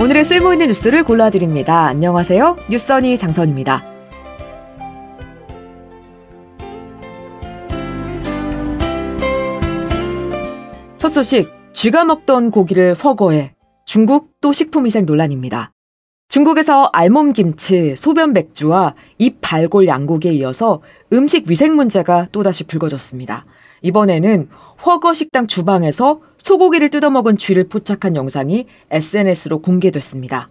오늘의 쓸모 있는 뉴스를 골라드립니다. 안녕하세요. 뉴스언니 장선입니다. 첫 소식, 쥐가 먹던 고기를 허거해 중국 또 식품위생 논란입니다. 중국에서 알몸 김치, 소변 맥주와 입 발골 양고기에 이어서 음식 위생 문제가 또다시 불거졌습니다. 이번에는 허거 식당 주방에서 소고기를 뜯어먹은 쥐를 포착한 영상이 SNS로 공개됐습니다.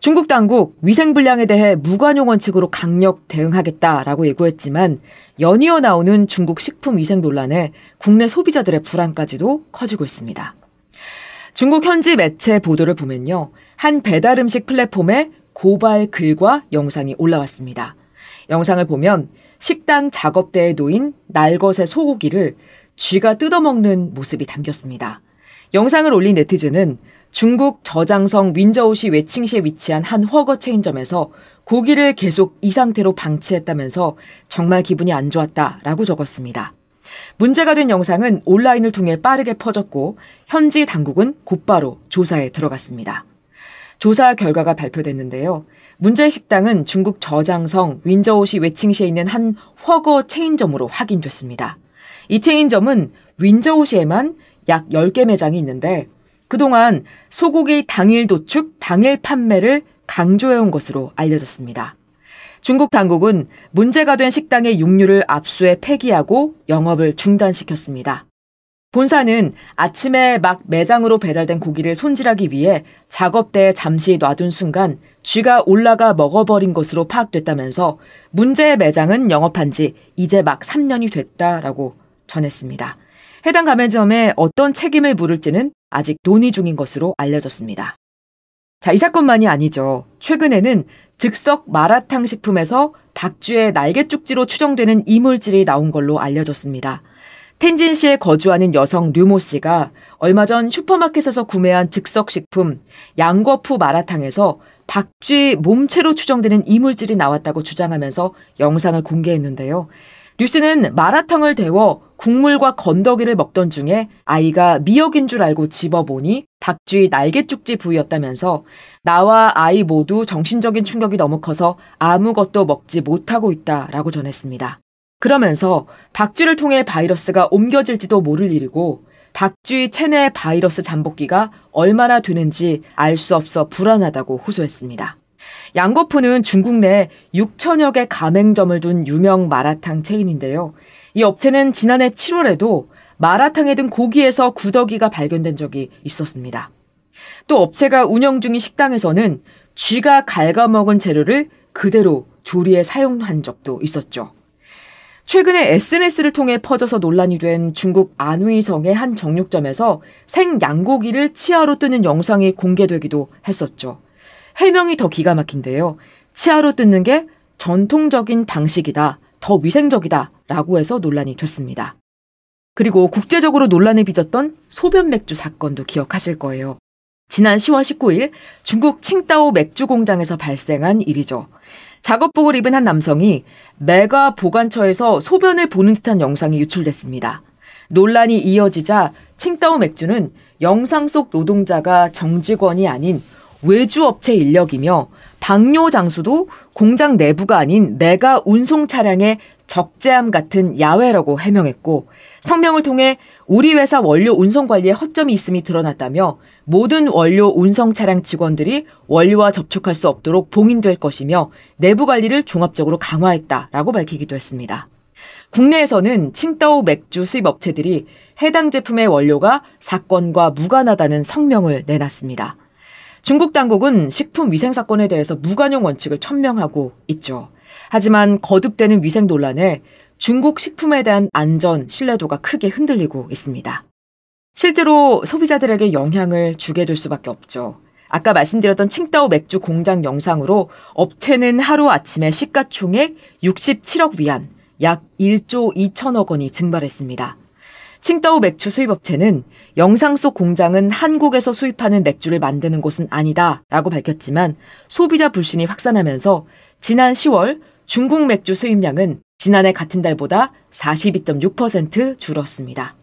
중국 당국 위생불량에 대해 무관용 원칙으로 강력 대응하겠다라고 예고했지만 연이어 나오는 중국 식품 위생 논란에 국내 소비자들의 불안까지도 커지고 있습니다. 중국 현지 매체 보도를 보면요. 한 배달 음식 플랫폼에 고발 글과 영상이 올라왔습니다. 영상을 보면 식당 작업대에 놓인 날것의 소고기를 쥐가 뜯어먹는 모습이 담겼습니다. 영상을 올린 네티즌은 중국 저장성 윈저우시 외칭시에 위치한 한 허거 체인점에서 고기를 계속 이 상태로 방치했다면서 정말 기분이 안 좋았다라고 적었습니다. 문제가 된 영상은 온라인을 통해 빠르게 퍼졌고 현지 당국은 곧바로 조사에 들어갔습니다. 조사 결과가 발표됐는데요. 문제 의 식당은 중국 저장성 윈저우시 외칭시에 있는 한 훠거 체인점으로 확인됐습니다. 이 체인점은 윈저우시에만 약 10개 매장이 있는데 그동안 소고기 당일 도축, 당일 판매를 강조해온 것으로 알려졌습니다. 중국 당국은 문제가 된 식당의 육류를 압수해 폐기하고 영업을 중단시켰습니다. 본사는 아침에 막 매장으로 배달된 고기를 손질하기 위해 작업대에 잠시 놔둔 순간 쥐가 올라가 먹어버린 것으로 파악됐다면서 문제의 매장은 영업한 지 이제 막 3년이 됐다라고 전했습니다. 해당 가맹점에 어떤 책임을 물을지는 아직 논의 중인 것으로 알려졌습니다. 자, 이 사건만이 아니죠. 최근에는 즉석 마라탕 식품에서 박쥐의 날개 쪽지로 추정되는 이물질이 나온 걸로 알려졌습니다. 텐진시에 거주하는 여성 류모 씨가 얼마 전 슈퍼마켓에서 구매한 즉석식품 양거푸 마라탕에서 박쥐 몸체로 추정되는 이물질이 나왔다고 주장하면서 영상을 공개했는데요. 류 씨는 마라탕을 데워 국물과 건더기를 먹던 중에 아이가 미역인 줄 알고 집어보니 박쥐 날개죽지 부위였다면서 나와 아이 모두 정신적인 충격이 너무 커서 아무것도 먹지 못하고 있다라고 전했습니다. 그러면서 박쥐를 통해 바이러스가 옮겨질지도 모를 일이고 박쥐 체내 바이러스 잠복기가 얼마나 되는지 알 수 없어 불안하다고 호소했습니다. 양고프는 중국 내 6천여 개 가맹점을 둔 유명 마라탕 체인인데요. 이 업체는 지난해 7월에도 마라탕에 든 고기에서 구더기가 발견된 적이 있었습니다. 또 업체가 운영 중인 식당에서는 쥐가 갉아먹은 재료를 그대로 조리에 사용한 적도 있었죠. 최근에 SNS를 통해 퍼져서 논란이 된 중국 안위성의 한 정육점에서 생 양고기를 치아로 뜨는 영상이 공개되기도 했었죠. 해명이 더 기가 막힌데요. 치아로 뜯는 게 전통적인 방식이다, 더 위생적이다 라고 해서 논란이 됐습니다. 그리고 국제적으로 논란을 빚었던 소변 맥주 사건도 기억하실 거예요. 지난 10월 19일 중국 칭따오 맥주 공장에서 발생한 일이죠. 작업복을 입은 한 남성이 메가 보관처에서 소변을 보는 듯한 영상이 유출됐습니다. 논란이 이어지자 칭따오 맥주는 영상 속 노동자가 정직원이 아닌 외주업체 인력이며 방뇨 장수도 공장 내부가 아닌 메가 운송 차량의 적재함 같은 야외라고 해명했고 성명을 통해 우리 회사 원료 운송 관리에 허점이 있음이 드러났다며 모든 원료 운송 차량 직원들이 원료와 접촉할 수 없도록 봉인될 것이며 내부 관리를 종합적으로 강화했다라고 밝히기도 했습니다. 국내에서는 칭따오 맥주 수입 업체들이 해당 제품의 원료가 사건과 무관하다는 성명을 내놨습니다. 중국 당국은 식품 위생 사건에 대해서 무관용 원칙을 천명하고 있죠. 하지만 거듭되는 위생 논란에 중국 식품에 대한 안전, 신뢰도가 크게 흔들리고 있습니다. 실제로 소비자들에게 영향을 주게 될 수밖에 없죠. 아까 말씀드렸던 칭따오 맥주 공장 영상으로 업체는 하루 아침에 시가총액 67억 위안, 약 1조 2천억 원이 증발했습니다. 칭따오 맥주 수입업체는 영상 속 공장은 한국에서 수입하는 맥주를 만드는 곳은 아니다 라고 밝혔지만 소비자 불신이 확산하면서 지난 10월 중국 맥주 수입량은 지난해 같은 달보다 42.6% 줄었습니다.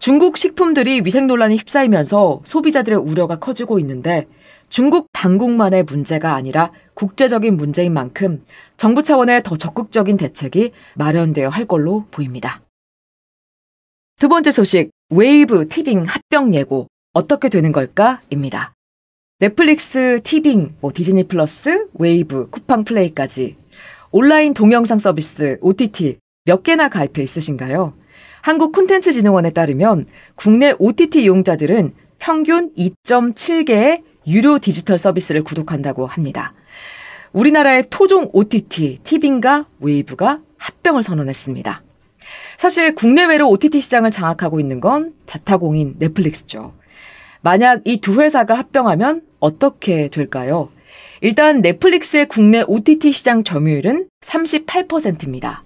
중국 식품들이 위생 논란에 휩싸이면서 소비자들의 우려가 커지고 있는데 중국 당국만의 문제가 아니라 국제적인 문제인 만큼 정부 차원의 더 적극적인 대책이 마련되어 할 걸로 보입니다. 두 번째 소식, 웨이브 티빙 합병 예고 어떻게 되는 걸까?입니다. 넷플릭스, 티빙, 뭐 디즈니 플러스, 웨이브, 쿠팡 플레이까지 온라인 동영상 서비스 OTT 몇 개나 가입해 있으신가요? 한국 콘텐츠 진흥원에 따르면 국내 OTT 이용자들은 평균 2.7개의 유료 디지털 서비스를 구독한다고 합니다. 우리나라의 토종 OTT 티빙과 웨이브가 합병을 선언했습니다. 사실 국내외로 OTT 시장을 장악하고 있는 건 자타공인 넷플릭스죠. 만약 이 두 회사가 합병하면 어떻게 될까요? 일단 넷플릭스의 국내 OTT 시장 점유율은 38%입니다.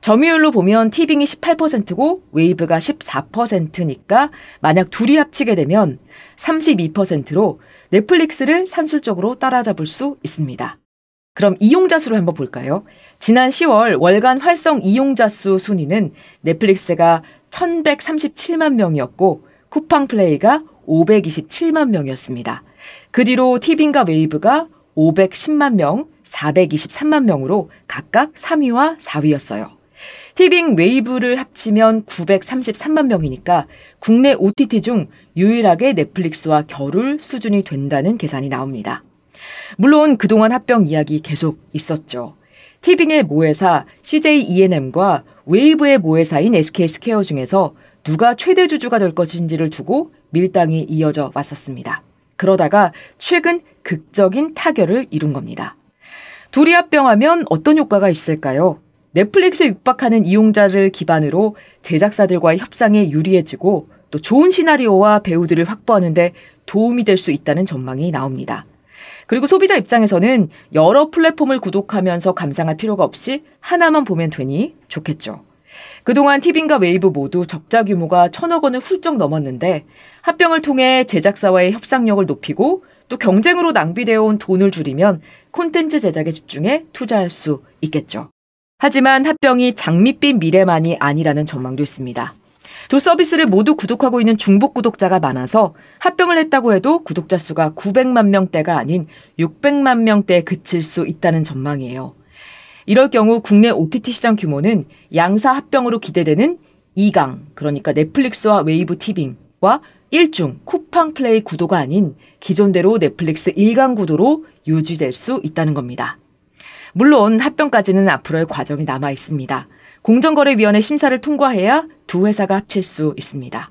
점유율로 보면 티빙이 18%고 웨이브가 14%니까 만약 둘이 합치게 되면 32%로 넷플릭스를 산술적으로 따라잡을 수 있습니다. 그럼 이용자 수를 한번 볼까요? 지난 10월 월간 활성 이용자 수 순위는 넷플릭스가 1137만 명이었고 쿠팡 플레이가 527만 명이었습니다. 그 뒤로 티빙과 웨이브가 510만 명, 423만 명으로 각각 3위와 4위였어요. 티빙 웨이브를 합치면 933만 명이니까 국내 OTT 중 유일하게 넷플릭스와 겨룰 수준이 된다는 계산이 나옵니다. 물론 그동안 합병 이야기 계속 있었죠. 티빙의 모회사 CJ E&M과 웨이브의 모회사인 SK 스퀘어 중에서 누가 최대 주주가 될 것인지를 두고 밀당이 이어져 왔었습니다. 그러다가 최근 극적인 타결을 이룬 겁니다. 둘이 합병하면 어떤 효과가 있을까요? 넷플릭스에 육박하는 이용자를 기반으로 제작사들과의 협상에 유리해지고 또 좋은 시나리오와 배우들을 확보하는데 도움이 될 수 있다는 전망이 나옵니다. 그리고 소비자 입장에서는 여러 플랫폼을 구독하면서 감상할 필요가 없이 하나만 보면 되니 좋겠죠. 그동안 티빙과 웨이브 모두 적자 규모가 천억 원을 훌쩍 넘었는데 합병을 통해 제작사와의 협상력을 높이고 또 경쟁으로 낭비되어 온 돈을 줄이면 콘텐츠 제작에 집중해 투자할 수 있겠죠. 하지만 합병이 장밋빛 미래만이 아니라는 전망도 있습니다. 두 서비스를 모두 구독하고 있는 중복 구독자가 많아서 합병을 했다고 해도 구독자 수가 900만 명대가 아닌 600만 명대에 그칠 수 있다는 전망이에요. 이럴 경우 국내 OTT 시장 규모는 양사 합병으로 기대되는 2강, 그러니까 넷플릭스와 웨이브 티빙과 1중 쿠팡 플레이 구도가 아닌 기존대로 넷플릭스 1강 구도로 유지될 수 있다는 겁니다. 물론 합병까지는 앞으로의 과정이 남아 있습니다. 공정거래위원회 심사를 통과해야 두 회사가 합칠 수 있습니다.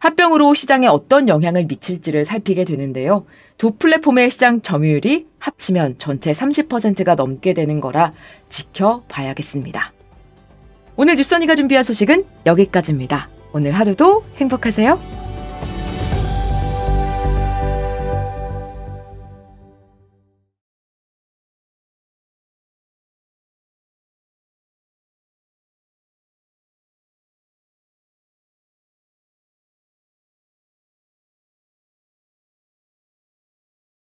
합병으로 시장에 어떤 영향을 미칠지를 살피게 되는데요. 두 플랫폼의 시장 점유율이 합치면 전체 30%가 넘게 되는 거라 지켜봐야겠습니다. 오늘 뉴스니가 언 준비한 소식은 여기까지입니다. 오늘 하루도 행복하세요.